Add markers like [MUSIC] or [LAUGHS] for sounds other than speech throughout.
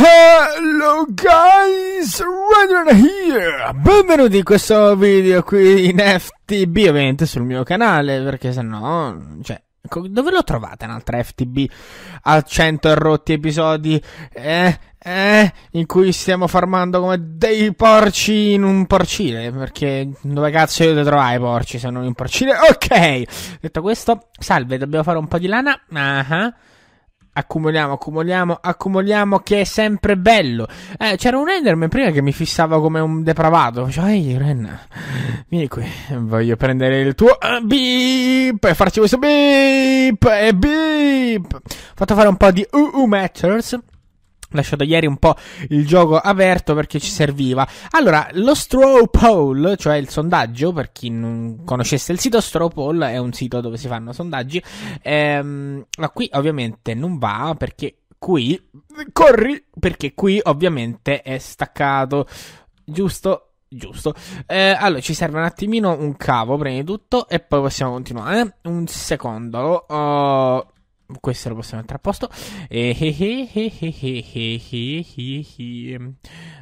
Hello guys, Redren here! Benvenuti in questo video qui in FTB, ovviamente sul mio canale, perché se no, cioè, dove l'ho trovata un'altra FTB a 100 rotti episodi? Eh, eh, in cui stiamo farmando come dei porci in un porcile, perché dove cazzo io devo trovare i porci se non in un porcile? Ok, detto questo, salve, dobbiamo fare un po' di lana, ah uh -huh accumuliamo, accumuliamo, accumuliamo, che è sempre bello. Eh, c'era un Enderman prima che mi fissava come un depravato. Faceva, ehi Ren, vieni qui, voglio prendere il tuo uh, beep e farci questo beep e beep. Ho fatto fare un po' di uh, uh, Matters lasciato ieri un po' il gioco aperto perché ci serviva. Allora, lo Straw Poll, cioè il sondaggio, per chi non conoscesse il sito, Straw Poll è un sito dove si fanno sondaggi, ehm, ma qui ovviamente non va perché qui, corri, perché qui ovviamente è staccato, giusto? Giusto. Eh, allora, ci serve un attimino un cavo, prima di tutto, e poi possiamo continuare. Un secondo. Oh, questo lo possiamo mettere a posto.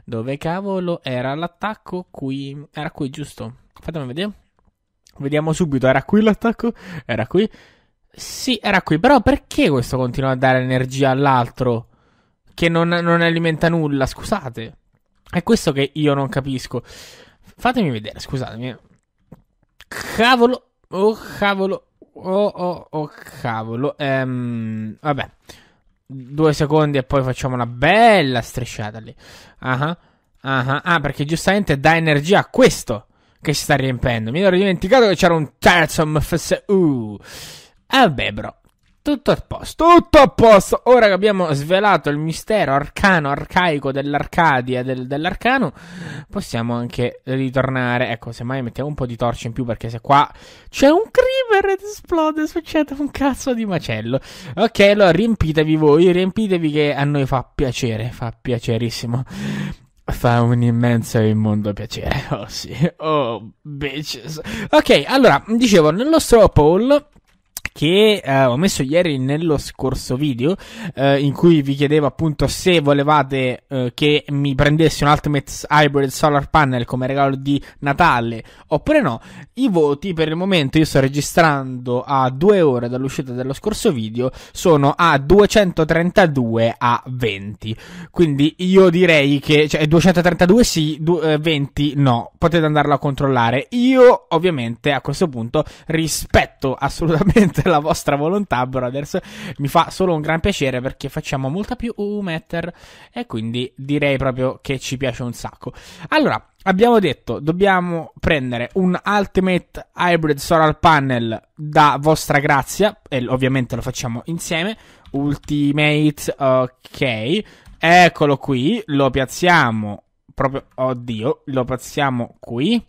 Dove cavolo era l'attacco? Qui. Era qui, giusto? Fatemi vedere. Vediamo subito. Era qui l'attacco? Era qui. Sì, era qui. Però perché questo continua a dare energia all'altro? Che non, non alimenta nulla, scusate. È questo che io non capisco. Fatemi vedere, scusatemi. Cavolo. Oh, cavolo. Oh, oh, oh cavolo. Ehm, vabbè. Due secondi e poi facciamo una bella strisciata lì. Ah, uh-huh, uh-huh. ah, perché giustamente dà energia a questo che si sta riempendo. Mi ero dimenticato che c'era un terzo MFSU. Eh, vabbè, bro. Tutto a posto, tutto a posto. Ora che abbiamo svelato il mistero arcano, arcaico dell'Arcadia, del, dell'arcano, possiamo anche ritornare. Ecco, semmai mettiamo un po' di torce in più perché se qua c'è un creeper ed esplode, succede un cazzo di macello. Ok, allora riempitevi voi, riempitevi che a noi fa piacere, fa piacerissimo. Fa un immenso e immondo piacere. Oh sì, oh bitches. Ok, allora, dicevo, nel nostro poll che eh, ho messo ieri nello scorso video eh, in cui vi chiedevo appunto se volevate eh, che mi prendessi un Ultimate Hybrid Solar Panel come regalo di Natale oppure no. I voti per il momento io sto registrando a due ore dall'uscita dello scorso video sono a 232 a 20. Quindi io direi che cioè 232 sì, du- 20 eh, no. Potete andarlo a controllare. Io ovviamente a questo punto rispetto assolutamente per la vostra volontà, brothers. Mi fa solo un gran piacere perché facciamo molta più UU Matter e quindi direi proprio che ci piace un sacco. Allora, abbiamo detto, dobbiamo prendere un Ultimate Hybrid Solar Panel da vostra grazia e ovviamente lo facciamo insieme. Ultimate, ok. Eccolo qui, lo piazziamo proprio, oddio, lo piazziamo qui.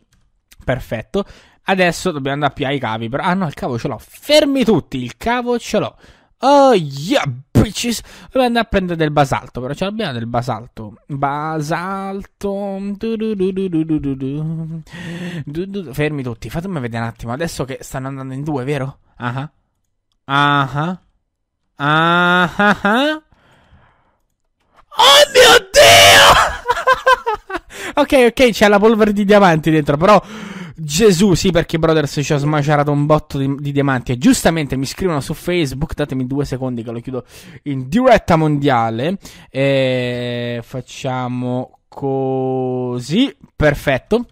Perfetto. Adesso dobbiamo andare più ai cavi. Però... Ah no, il cavo ce l'ho. Fermi tutti, il cavo ce l'ho. Oh yeah, bitches. Dobbiamo andare a prendere del basalto, però ce l'abbiamo del basalto. Basalto. Fermi tutti, fatemi vedere un attimo. Adesso che stanno andando in due, vero? Ah ah. Ah ah. Oh mio dio! Ok, ok, c'è la polvere di diamanti dentro, però... Gesù, sì, perché Brothers ci ha smaciato un botto di, di, diamanti. E giustamente mi scrivono su Facebook. Datemi due secondi che lo chiudo in diretta mondiale. E eh, facciamo così. Perfetto.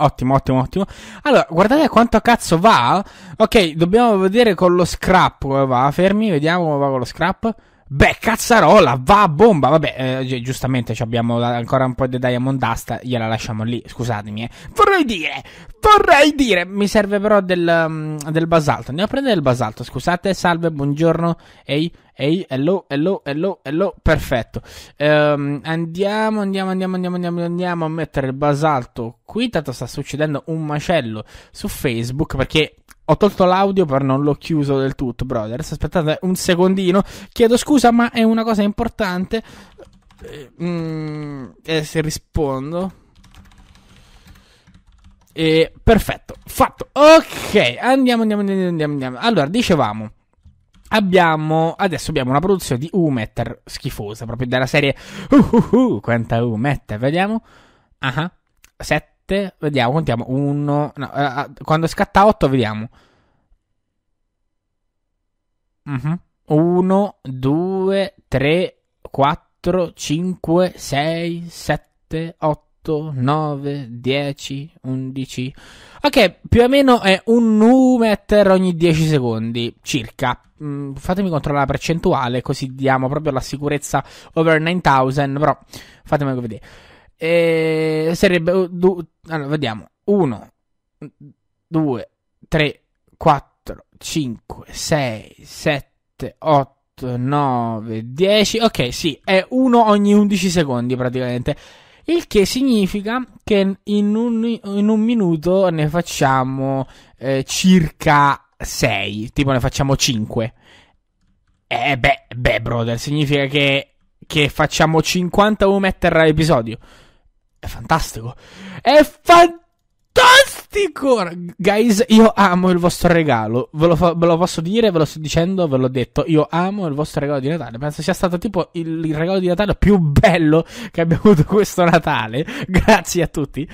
Ottimo, ottimo, ottimo. Allora, guardate quanto cazzo va. Ok, dobbiamo vedere con lo scrap come va. Fermi, vediamo come va con lo scrap. Beh, cazzarola, va a bomba. Vabbè, eh, giustamente abbiamo ancora un po' di Diamond Dust, gliela lasciamo lì, scusatemi. Eh. Vorrei dire, vorrei dire, mi serve però del, um, del basalto. Andiamo a prendere il basalto, scusate, salve, buongiorno. Ehi, Ehi, hey, hello, hello, hello, hello, perfetto. Um, andiamo, andiamo, andiamo, andiamo, andiamo, andiamo a mettere il basalto qui. Tanto sta succedendo un macello su Facebook perché ho tolto l'audio per non l'ho chiuso del tutto, brothers. Aspettate un secondino. Chiedo scusa, ma è una cosa importante. Eh, mm, eh, se rispondo. Eh, perfetto, fatto. Ok, andiamo, andiamo, andiamo, andiamo, andiamo. Allora, dicevamo. Abbiamo adesso abbiamo una produzione di U-Meter schifosa, proprio della serie uh, uh, uh, quanta U-Meter, vediamo. Ah, uh-huh. 7, vediamo, contiamo 1, no, uh, quando scatta 8 vediamo. 1 2 3 4 5 6 7 8 8, 9, 10, 11. Ok, più o meno è un nume a terra ogni 10 secondi, circa. Mm, fatemi controllare la percentuale, così diamo proprio la sicurezza over 9000, però fatemi vedere. E eh, sarebbe... Uh, du, allora, vediamo. 1, 2, 3, 4, 5, 6, 7, 8. 9, 10, ok, sì, è uno ogni 11 secondi praticamente il che significa che in un, in un minuto ne facciamo eh, circa 6, tipo ne facciamo 5. Eh beh, beh, brother, significa che, che facciamo 50 umet all'episodio. È fantastico. È fantastico! Stickor, guys, io amo il vostro regalo. Ve lo, fa- ve lo, posso dire, ve lo sto dicendo, ve l'ho detto. Io amo il vostro regalo di Natale. Penso sia stato tipo il, il regalo di Natale più bello che abbia avuto questo Natale. [LAUGHS] Grazie a tutti.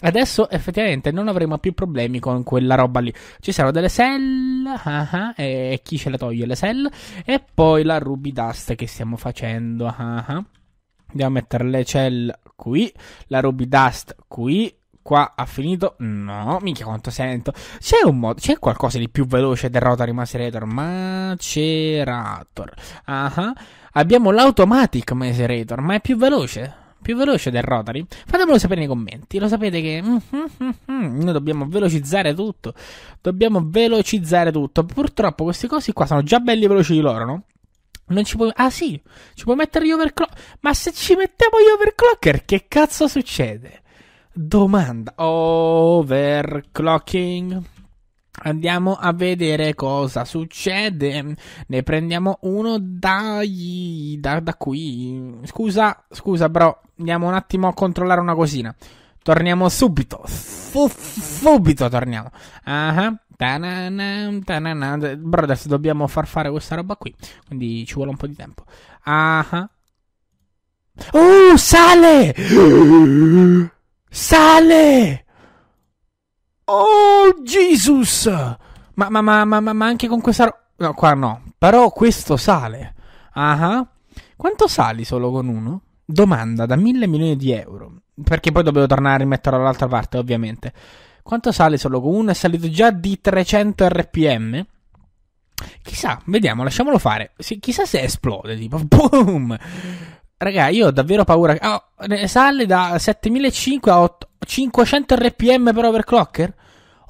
Adesso effettivamente non avremo più problemi con quella roba lì. Ci saranno delle cell. Uh-huh, e chi ce la toglie le cell? E poi la Ruby Dust che stiamo facendo. Uh-huh. Andiamo a mettere le cell qui, la Ruby Dust qui qua ha finito. No, mica quanto sento. C'è un modo, c'è qualcosa di più veloce del Rotary Macerator? Macerator. Uh-huh. Abbiamo l'Automatic Macerator, ma è più veloce? Più veloce del Rotary? Fatemelo sapere nei commenti. Lo sapete che mm, mm, mm, noi dobbiamo velocizzare tutto. Dobbiamo velocizzare tutto. Purtroppo questi cosi qua sono già belli veloci di loro, no? Non ci puoi. Ah sì, ci puoi mettere gli overclock. Ma se ci mettiamo gli overclocker, che cazzo succede? domanda. Overclocking. Andiamo a vedere cosa succede. Ne prendiamo uno dai, da, da qui. Scusa, scusa, bro. Andiamo un attimo a controllare una cosina. Torniamo subito. subito torniamo. Uh-huh. Bro, adesso dobbiamo far fare questa roba qui. Quindi ci vuole un po' di tempo. Ah. Uh-huh. Oh, sale! [GASPS] Sale! Oh, Jesus! Ma, ma, ma, ma, ma anche con questa... Ro- no, qua no. Però questo sale. Ah uh-huh. Quanto sali solo con uno? Domanda da mille milioni di euro. Perché poi dovevo tornare a rimetterlo dall'altra parte, ovviamente. Quanto sale solo con uno? È salito già di 300 rpm. Chissà, vediamo, lasciamolo fare. Sì, chissà se esplode, tipo, [LAUGHS] boom! Raga, io ho davvero paura. Oh, sale da 7500 a 8, 500 rpm per overclocker?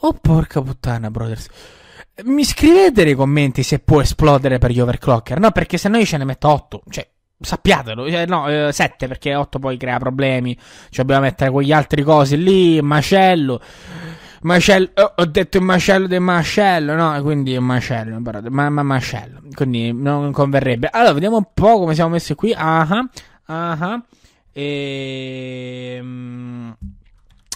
Oh, porca puttana, brothers. Mi scrivete nei commenti se può esplodere per gli overclocker. No, perché se no io ce ne metto 8. Cioè, sappiatelo. Cioè, no, 7 eh, perché 8 poi crea problemi. Ci cioè, dobbiamo mettere quegli altri cosi lì, macello macello, oh, ho detto il macello del macello, no? Quindi è un macello, ma, ma macello, quindi non converrebbe. Allora, vediamo un po' come siamo messi qui. Ah, ah, e... Ehm,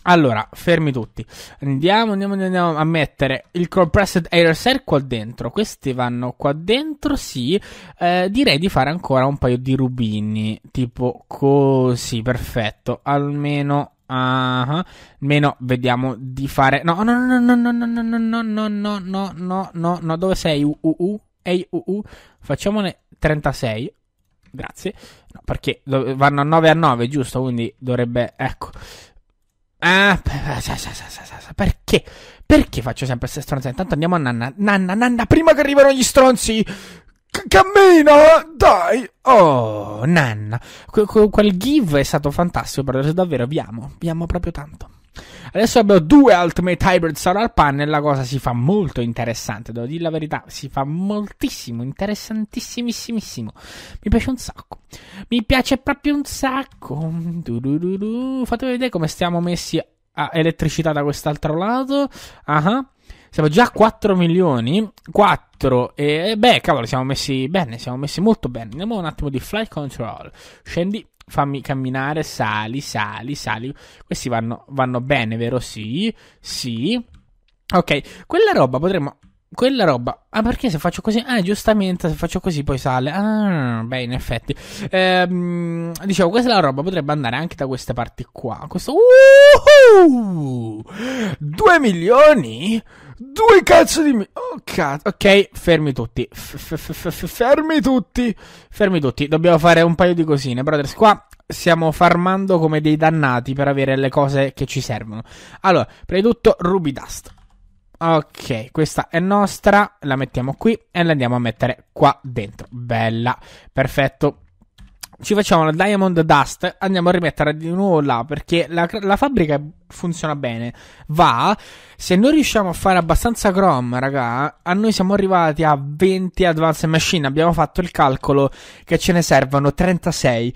allora, fermi tutti. Andiamo, andiamo, andiamo a mettere il compressed air cell qua dentro. Questi vanno qua dentro, sì. Eh, direi di fare ancora un paio di rubini, tipo così, perfetto. Almeno uh-huh. meno vediamo di fare no no no no no no no no no no no no no no no dove sei u u u ehi uh, uh. facciamone 36 grazie no, perché do- vanno a 9 a 9 giusto quindi dovrebbe ecco ah, perché perché faccio sempre queste stronze intanto andiamo a nanna nanna nanna prima che arrivano gli stronzi Cammina, dai! Oh, nanna. Que- quel give è stato fantastico, però davvero vi amo, vi amo proprio tanto. Adesso abbiamo due Ultimate Hybrid Solar Panel, la cosa si fa molto interessante, devo dire la verità, si fa moltissimo, interessantissimissimo. Mi piace un sacco. Mi piace proprio un sacco. Fatevi vedere come stiamo messi a elettricità da quest'altro lato. Ah, uh-huh siamo già a 4 milioni. 4 e beh, cavolo, siamo messi bene, siamo messi molto bene. Andiamo un attimo di flight control. Scendi, fammi camminare, sali, sali, sali. Questi vanno, vanno bene, vero? Sì, sì. Ok, quella roba potremmo quella roba. Ah, perché se faccio così? Ah, giustamente, se faccio così poi sale. Ah, beh, in effetti. Ehm, dicevo, questa la roba. Potrebbe andare anche da queste parti qua. Questo. Uh-huh! 2 milioni? Due cazzo di me. Oh, cazzo. Ok, fermi tutti. Fermi tutti. Fermi tutti. Dobbiamo fare un paio di cosine, brothers. Qua stiamo farmando come dei dannati per avere le cose che ci servono. Allora, prima di tutto, Ruby Dust. Ok, questa è nostra. La mettiamo qui e la andiamo a mettere qua dentro. Bella. Perfetto ci facciamo la Diamond Dust, andiamo a rimettere di nuovo là perché la, la, fabbrica funziona bene. Va, se noi riusciamo a fare abbastanza Chrome, raga, a noi siamo arrivati a 20 Advanced Machine. Abbiamo fatto il calcolo che ce ne servono 36,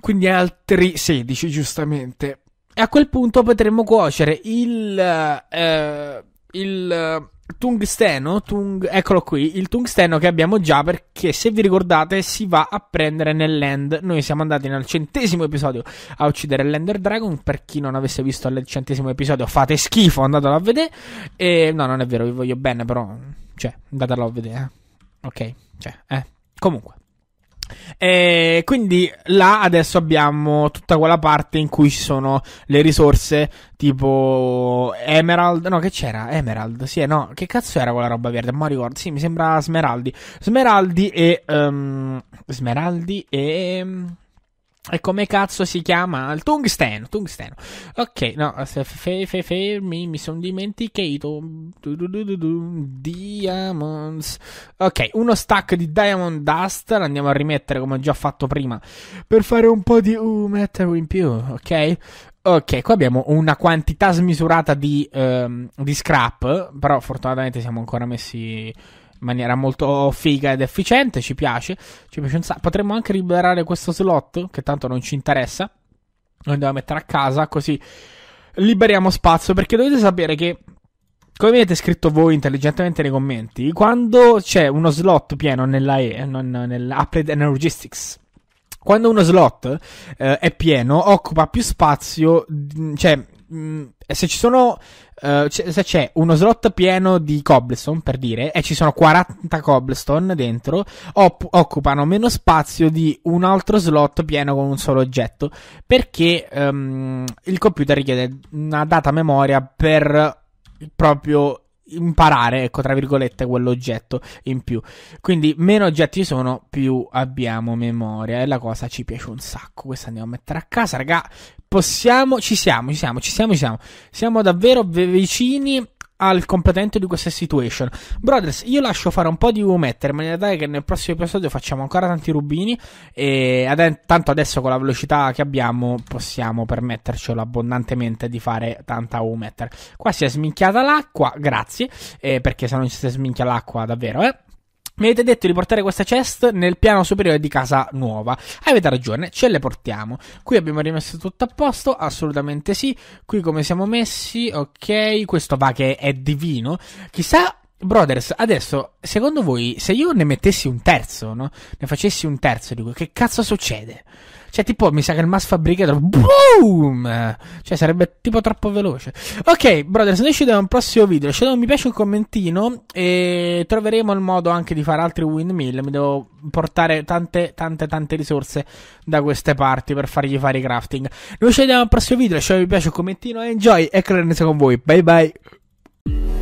quindi altri 16, giustamente. E a quel punto potremmo cuocere il. Eh, il tungsteno, tung... eccolo qui, il tungsteno che abbiamo già perché se vi ricordate si va a prendere nell'end, noi siamo andati nel centesimo episodio a uccidere l'Ender Dragon, per chi non avesse visto il centesimo episodio fate schifo, andatelo a vedere, e no non è vero, vi voglio bene però, cioè andatelo a vedere, eh. ok, cioè, eh, comunque. E quindi là adesso abbiamo tutta quella parte in cui ci sono le risorse tipo Emerald. No, che c'era? Emerald, sì, no. Che cazzo era quella roba verde? Ma ricordo, sì, mi sembra Smeraldi. Smeraldi e. Um, Smeraldi e. E come cazzo si chiama? Il tungsteno, tungsteno. Ok, no, fermi, fe, fe, mi sono dimenticato. diamonds. Ok, uno stack di Diamond Dust, andiamo a rimettere come ho già fatto prima, per fare un po' di uh, metro in più, ok? Ok, qua abbiamo una quantità smisurata di, um, di scrap, però fortunatamente siamo ancora messi in maniera molto figa ed efficiente, ci piace, ci piace un sacco. Potremmo anche liberare questo slot, che tanto non ci interessa, lo andiamo a mettere a casa, così liberiamo spazio, perché dovete sapere che come avete scritto voi intelligentemente nei commenti, quando c'è uno slot pieno nella E, non nell'Applied Energistics, quando uno slot eh, è pieno, occupa più spazio, cioè mh, eh, se ci sono. Uh, se c'è uno slot pieno di cobblestone, per dire, e ci sono 40 cobblestone dentro, op- occupano meno spazio di un altro slot pieno con un solo oggetto. Perché um, il computer richiede una data memoria per proprio imparare, ecco, tra virgolette, quell'oggetto in più. Quindi meno oggetti sono, più abbiamo memoria. E la cosa ci piace un sacco. Questa andiamo a mettere a casa, raga possiamo, ci siamo, ci siamo, ci siamo, ci siamo. Siamo davvero vicini al completamento di questa situation. Brothers, io lascio fare un po' di mettere in maniera tale che nel prossimo episodio facciamo ancora tanti rubini. E ad- tanto adesso con la velocità che abbiamo possiamo permettercelo abbondantemente di fare tanta metter. Qua si è sminchiata l'acqua, grazie, eh, perché se non si sminchia l'acqua davvero, eh. Mi avete detto di portare questa chest nel piano superiore di casa nuova. Avete ragione, ce le portiamo. Qui abbiamo rimesso tutto a posto, assolutamente sì. Qui come siamo messi, ok. Questo va che è divino. Chissà Brothers, adesso, secondo voi, se io ne mettessi un terzo, no? Ne facessi un terzo di quello, che cazzo succede? Cioè, tipo, mi sa che il mass fabbricato, boom! Cioè, sarebbe tipo troppo veloce. Ok, brothers, noi ci vediamo al prossimo video. Lasciate un mi piace, un commentino e troveremo il modo anche di fare altri windmill. Mi devo portare tante, tante, tante risorse da queste parti per fargli fare i crafting. Noi ci vediamo al prossimo video. Lasciate un mi piace, un commentino e enjoy. E Clarence con voi. Bye bye.